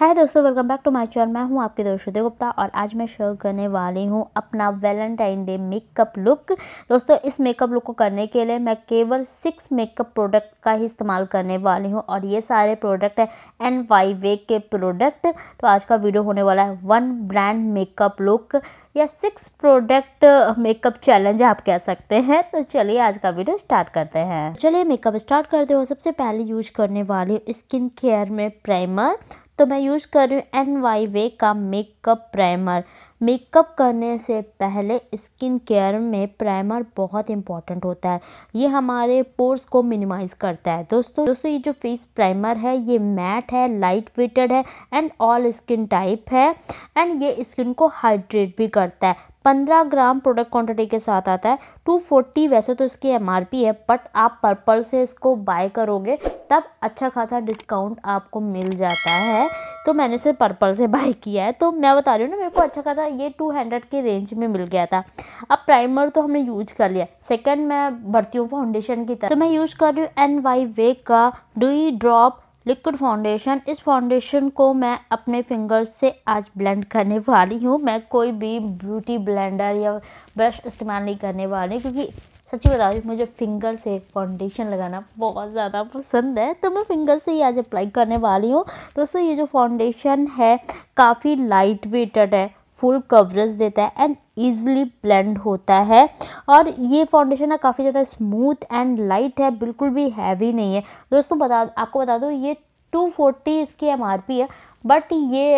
हाय दोस्तों welcome back to my channel मैं हूं आपके दोस्त श्रुति गुप्ता और आज मैं शेयर करने वाली हूं अपना वैलेंटाइन डे मेकअप लुक दोस्तों इस मेकअप लुक को करने के लिए मैं केवल सिक्स मेकअप प्रोडक्ट का ही इस्तेमाल करने वाली हूं और ये सारे प्रोडक्ट हैं एन वाई वे के प्रोडक्ट तो आज का वीडियो होने वाला है वन ब्रांड मेकअप लुक या सिक्स प्रोडक्ट मेकअप चैलेंज आप कह सकते हैं तो चलिए आज का वीडियो स्टार्ट करते हैं चलिए मेकअप स्टार्ट करते हो सबसे पहले यूज करने हूँ स्किन केयर में प्राइमर तो मैं यूज़ कर रही हूँ एन वाई वे का मेकअप प्राइमर मेकअप करने से पहले स्किन केयर में प्राइमर बहुत इंपॉर्टेंट होता है ये हमारे पोर्स को मिनिमाइज़ करता है दोस्तों दोस्तों ये जो फेस प्राइमर है ये मैट है लाइट वेटेड है एंड ऑल स्किन टाइप है एंड ये स्किन को हाइड्रेट भी करता है पंद्रह ग्राम प्रोडक्ट क्वांटिटी के साथ आता है टू फोर्टी वैसे तो इसकी एम है बट आप पर्पल से इसको बाय करोगे तब अच्छा खासा डिस्काउंट आपको मिल जाता है तो मैंने इसे पर्पल से बाय किया है तो मैं बता रही हूँ ना मेरे को अच्छा खासा ये टू हंड्रेड के रेंज में मिल गया था अब प्राइमर तो हमने यूज कर लिया सेकेंड मैं भरती हूँ फाउंडेशन की तरफ तो मैं यूज़ कर रही हूँ एन वाई वे का डू ड्रॉप लिक्विड फाउंडेशन इस फाउंडेशन को मैं अपने फिंगर्स से आज ब्लेंड करने वाली हूँ मैं कोई भी ब्यूटी ब्लेंडर या ब्रश इस्तेमाल नहीं करने वाली क्योंकि सच्ची बता रही मुझे फिंगर से फाउंडेशन लगाना बहुत ज़्यादा पसंद है तो मैं फिंगर से ही आज अप्लाई करने वाली हूँ दोस्तों ये जो फाउंडेशन है काफ़ी लाइट वेटेड है फुल कवरेज देता है एंड ईजिली ब्लेंड होता है और ये फाउंडेशन ना काफ़ी ज़्यादा स्मूथ एंड लाइट है बिल्कुल भी हैवी नहीं है दोस्तों बता आपको बता दूँ ये टू फोर्टी इसकी एम है बट ये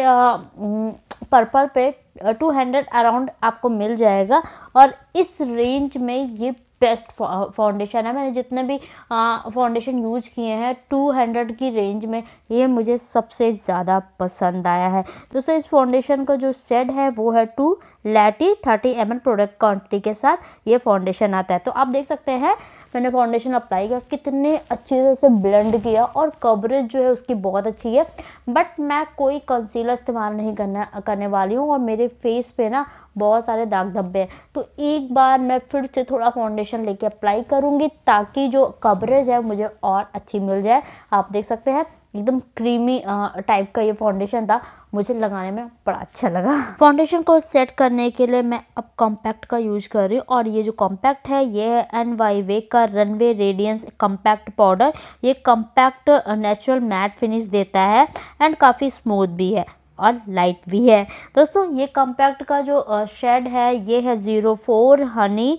पर्पल पे टू हंड्रेड अराउंड आपको मिल जाएगा और इस रेंज में ये बेस्ट फाउंडेशन uh, है मैंने जितने भी फाउंडेशन यूज किए हैं टू हंड्रेड की रेंज में ये मुझे सबसे ज़्यादा पसंद आया है दोस्तों इस फाउंडेशन का जो सेड है वो है टू लैटी थर्टी एम प्रोडक्ट क्वान्टिटी के साथ ये फाउंडेशन आता है तो आप देख सकते हैं मैंने फाउंडेशन अप्लाई किया कितने अच्छे से उसे ब्लेंड किया और कवरेज जो है उसकी बहुत अच्छी है बट मैं कोई कंसीलर इस्तेमाल नहीं करना करने वाली हूँ और मेरे फेस पे ना बहुत सारे दाग धब्बे हैं तो एक बार मैं फिर से थोड़ा फाउंडेशन लेके अप्लाई करूँगी ताकि जो कवरेज है मुझे और अच्छी मिल जाए आप देख सकते हैं एकदम क्रीमी टाइप का ये फाउंडेशन था मुझे लगाने में बड़ा अच्छा लगा फाउंडेशन को सेट करने के लिए मैं अब कॉम्पैक्ट का यूज कर रही हूँ और ये जो कॉम्पैक्ट है ये है एन वाई वे का रनवे रेडियंस कॉम्पैक्ट पाउडर ये कॉम्पैक्ट नेचुरल मैट फिनिश देता है एंड काफ़ी स्मूथ भी है और लाइट भी है दोस्तों ये कम्पैक्ट का जो शेड है ये है zero four honey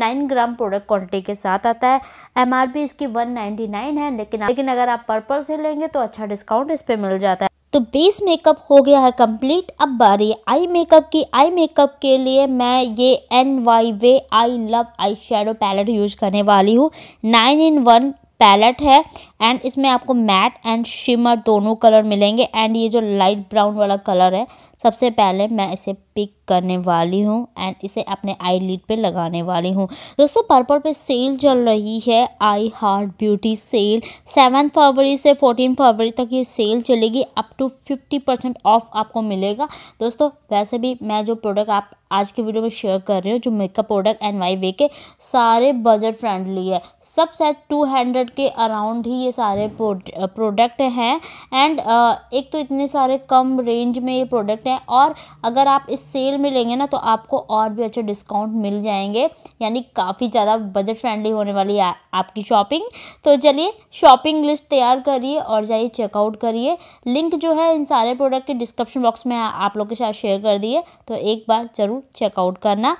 nine gram product quality के साथ आता है एमआरपी इसकी वन नाइन्टी नाइन है लेकिन लेकिन अगर आप पर्पल से लेंगे तो अच्छा डिस्काउंट इस पर मिल जाता है तो बेस मेकअप हो गया है कंप्लीट अब बारी आई मेकअप की आई मेकअप के लिए मैं ये N Y Bae I love eye shadow palette use करने वाली हूँ नाइन इन वन पैलेट है एंड इसमें आपको मैट एंड शिमर दोनों कलर मिलेंगे एंड ये जो लाइट ब्राउन वाला कलर है सबसे पहले मैं इसे पिक करने वाली हूँ एंड इसे अपने आई लीड पर लगाने वाली हूँ दोस्तों पर्पल पे सेल चल रही है I heart beauty sale seven February से फोर्टीन फरवरी तक ये सेल चलेगी up to fifty percent off आपको मिलेगा दोस्तों वैसे भी मैं जो प्रोडक्ट आप आज के वीडियो में शेयर कर रही हूँ जो makeup product N Y Bae के सारे बजट फ्रेंडली है सब सेट टू हंड्रेड के अराउंड ही ये सारे प्रोडक्ट हैं एंड एक तो इतने सारे कम रेंज में ये प्रोडक्ट हैं और अगर आप इस सेल में लेंगे ना तो आपको और भी अच्छे डिस्काउंट मिल जाएंगे यानी काफ़ी ज़्यादा बजट फ्रेंडली होने वाली है आपकी शॉपिंग तो चलिए शॉपिंग लिस्ट तैयार करिए और जाइए चेकआउट करिए लिंक जो है इन सारे प्रोडक्ट के डिस्क्रिप्शन बॉक्स में आप लोग के साथ शेयर कर दिए तो एक बार ज़रूर चेकआउट करना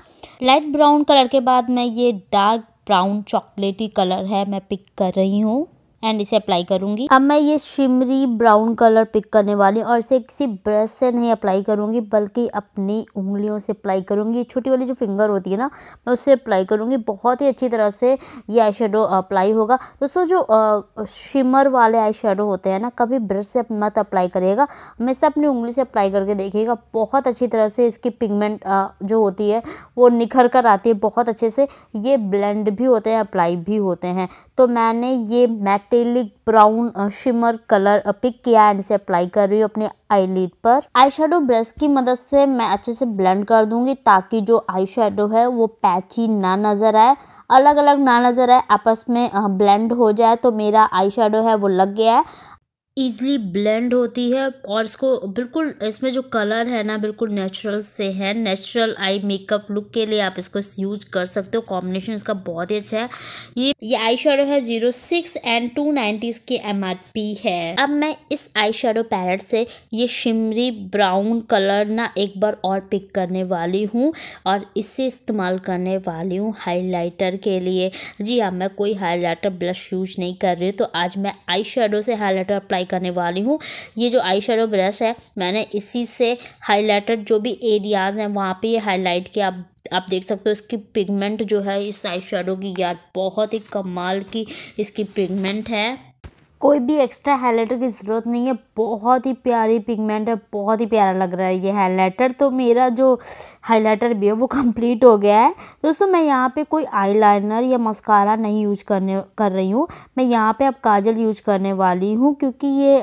लाइट ब्राउन कलर के बाद मैं ये डार्क ब्राउन चॉकलेटी कलर है मैं पिक कर रही हूँ एंड इसे अप्लाई करूंगी अब मैं ये शिमरी ब्राउन कलर पिक करने वाली हूँ और इसे किसी ब्रश से नहीं अप्लाई करूंगी बल्कि अपनी उंगलियों से अप्लाई करूंगी छोटी वाली जो फिंगर होती है ना मैं उससे अप्लाई करूंगी बहुत ही अच्छी तरह से ये आई अप्लाई होगा दोस्तों जो शिमर वाले आई होते हैं ना कभी ब्रश से मत अप्लाई करिएगा हमेशा अपनी उंगली से अप्लाई करके देखिएगा बहुत अच्छी तरह से इसकी पिगमेंट जो होती है वो निखर कर आती है बहुत अच्छे से ये ब्लेंड भी होते हैं अप्लाई भी होते हैं तो मैंने ये matte metallic brown shimmer colour pick किया एंड इसे अप्लाई कर रही हूँ अपने आई पर आई शेडो ब्रश की मदद से मैं अच्छे से ब्लेंड कर दूंगी ताकि जो आई शेडो है वो पैची ना नज़र आए अलग अलग ना नज़र आए आपस में ब्लेंड uh, हो जाए तो मेरा आई शेडो है वो लग गया है ईजली ब्लेंड होती है और इसको बिल्कुल इसमें जो कलर है ना बिल्कुल नेचुरल से है नेचुरल आई मेकअप लुक के लिए आप इसको यूज कर सकते हो कॉम्बिनेशन इसका बहुत ही अच्छा है ये ये आई शेडो है zero six and two ninety के एम है अब मैं इस आई शेडो पैलेट से ये शिमरी ब्राउन कलर ना एक बार और पिक करने वाली हूँ और इसे इस्तेमाल करने वाली हूँ हाईलाइटर के लिए जी हाँ मैं कोई हाईलाइटर ब्लश यूज नहीं कर रही तो आज मैं आई शेडो से हाईलाइटर अप्लाई करने वाली हूँ ये जो आई शेडो ब्रश है मैंने इसी से हाईलाइटेड जो भी एरियाज़ हैं वहाँ पर ये हाईलाइट किया आप आप देख सकते हो इसकी पिगमेंट जो है इस आई शेडो की यार बहुत ही कमाल की इसकी पिगमेंट है कोई भी एक्स्ट्रा हाईलाइटर की ज़रूरत नहीं है बहुत ही प्यारी पिगमेंट है बहुत ही प्यारा लग रहा है ये हाईलाइटर तो मेरा जो हाईलाइटर भी है वो कंप्लीट हो गया है दोस्तों मैं यहाँ पे कोई आईलाइनर या मस्कारा नहीं यूज करने कर रही हूँ मैं यहाँ पे अब काजल यूज करने वाली हूँ क्योंकि ये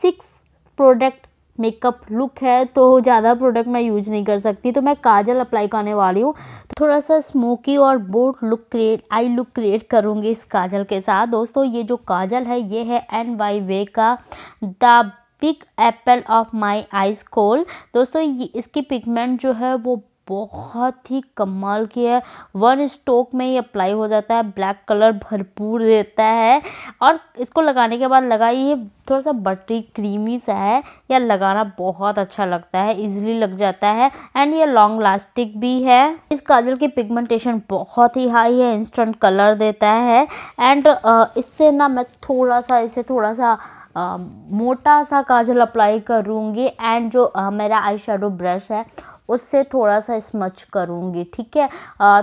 सिक्स प्रोडक्ट मेकअप लुक है तो ज़्यादा प्रोडक्ट मैं यूज नहीं कर सकती तो मैं काजल अप्लाई करने वाली हूँ थोड़ा सा स्मोकी और bold look create eye look create करूँगी इस काजल के साथ दोस्तों ये जो काजल है ये है एन वाई वे का the pick apple of my eyes kohl दोस्तों ये इसकी पिगमेंट जो है वो बहुत ही कमाल की है वन स्टोक में ही अप्लाई हो जाता है ब्लैक कलर भरपूर देता है और इसको लगाने के बाद लगाइए थोड़ा सा बटरी क्रीमी सा है यह लगाना बहुत अच्छा लगता है इजीली लग जाता है एंड ये लॉन्ग लास्टिक भी है इस काजल की पिगमेंटेशन बहुत ही हाई है इंस्टेंट कलर देता है एंड इससे ना मैं थोड़ा सा इसे थोड़ा सा आ, मोटा सा काजल अप्लाई करूँगी एंड जो आ, मेरा आई ब्रश है उससे थोड़ा सा स्मच करूँगी ठीक है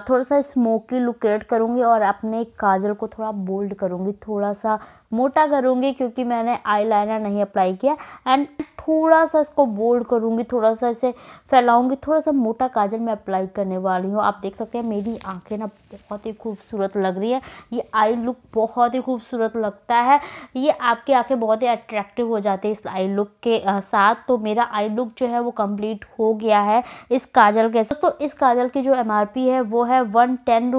थोड़ा सा स्मोकी लुक क्रिएट करूँगी और अपने काजल को थोड़ा बोल्ड करूँगी थोड़ा सा मोटा करूँगी क्योंकि मैंने आईलाइनर नहीं अप्लाई किया एंड थोड़ा सा इसको बोल्ड करूँगी थोड़ा सा इसे फैलाऊँगी थोड़ा सा मोटा काजल मैं अप्लाई करने वाली हूँ आप देख सकते हैं मेरी आंखें ना बहुत ही खूबसूरत लग रही है ये आई लुक बहुत ही खूबसूरत लगता है ये आपकी आंखें बहुत ही अट्रैक्टिव हो जाती है इस आई लुक के साथ तो मेरा आई लुक जो है वो कम्प्लीट हो गया है इस काजल के दोस्तों इस काजल की जो एम है वो है वन टेन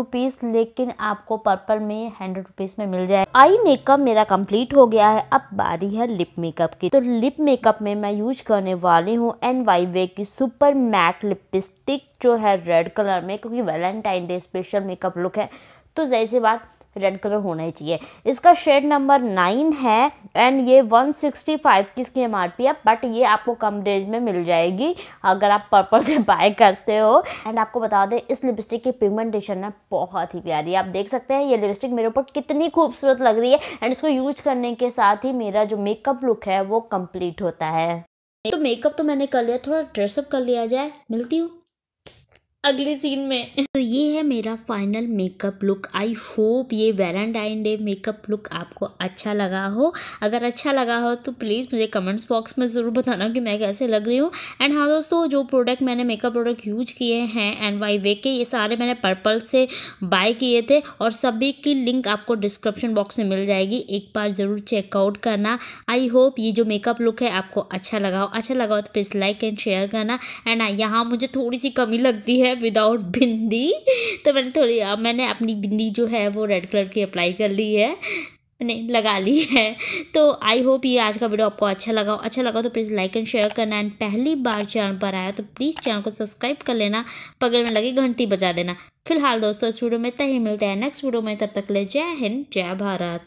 लेकिन आपको पर्पल में हंड्रेड रुपीज़ में मिल जाए आई मेकअप मेरा मेरा कंप्लीट हो गया है अब बारी है लिप मेकअप की तो लिप मेकअप में मैं यूज करने वाली हूँ एन वाई वे की सुपर मैट लिपस्टिक जो है रेड कलर में क्योंकि Valentine day special makeup look है तो जैसे बात रेड कलर होना ही चाहिए इसका शेड नंबर नाइन है एंड ये वन सिक्सटी फाइव की इसकी एम आर पी है बट ये आपको कम रेंज में मिल जाएगी अगर आप पर्पल से बाय करते हो एंड आपको बता दें इस लिपस्टिक की पिगमेंटेशन ना बहुत ही प्यारी है आप देख सकते हैं ये लिपस्टिक मेरे ऊपर कितनी खूबसूरत लग रही है एंड इसको यूज करने के साथ ही मेरा जो मेकअप लुक है वो कम्प्लीट होता है तो मेकअप तो मैंने कर लिया थोड़ा ड्रेसअप कर लिया जाए मिलती हूँ अगले सीन में तो ये है मेरा final makeup look I hope ये वैलेंटाइन डे मेकअप लुक आपको अच्छा लगा हो अगर अच्छा लगा हो तो प्लीज़ मुझे कमेंट्स बॉक्स में ज़रूर बताना कि मैं कैसे लग रही हूँ एंड हाँ दोस्तों जो प्रोडक्ट मैंने मेकअप प्रोडक्ट यूज किए हैं एंड वाई वे के ये सारे मैंने पर्पल से बाय किए थे और सभी की लिंक आपको डिस्क्रिप्शन बॉक्स में मिल जाएगी एक बार ज़रूर चेकआउट करना आई होप ये जो मेकअप लुक है आपको अच्छा लगा हो अच्छा लगा हो तो प्लीज़ लाइक एंड शेयर करना एंड हाँ, यहाँ मुझे थोड़ी सी कमी लगती है है विदाउट बिंदी तो मैंने थोड़ी मैंने अपनी बिंदी जो है वो रेड कलर की अप्लाई कर ली है मैंने लगा ली है तो आई होप ये आज का वीडियो आपको अच्छा लगा अच्छा लगा तो प्लीज़ लाइक एंड शेयर करना एंड पहली बार चैनल पर आया तो प्लीज़ चैनल को सब्सक्राइब कर लेना पगल में लगी घंटी बजा देना फिलहाल दोस्तों इस वीडियो में तही मिलते हैं नेक्स्ट वीडियो में तब तक ले जय हिंद जय भारत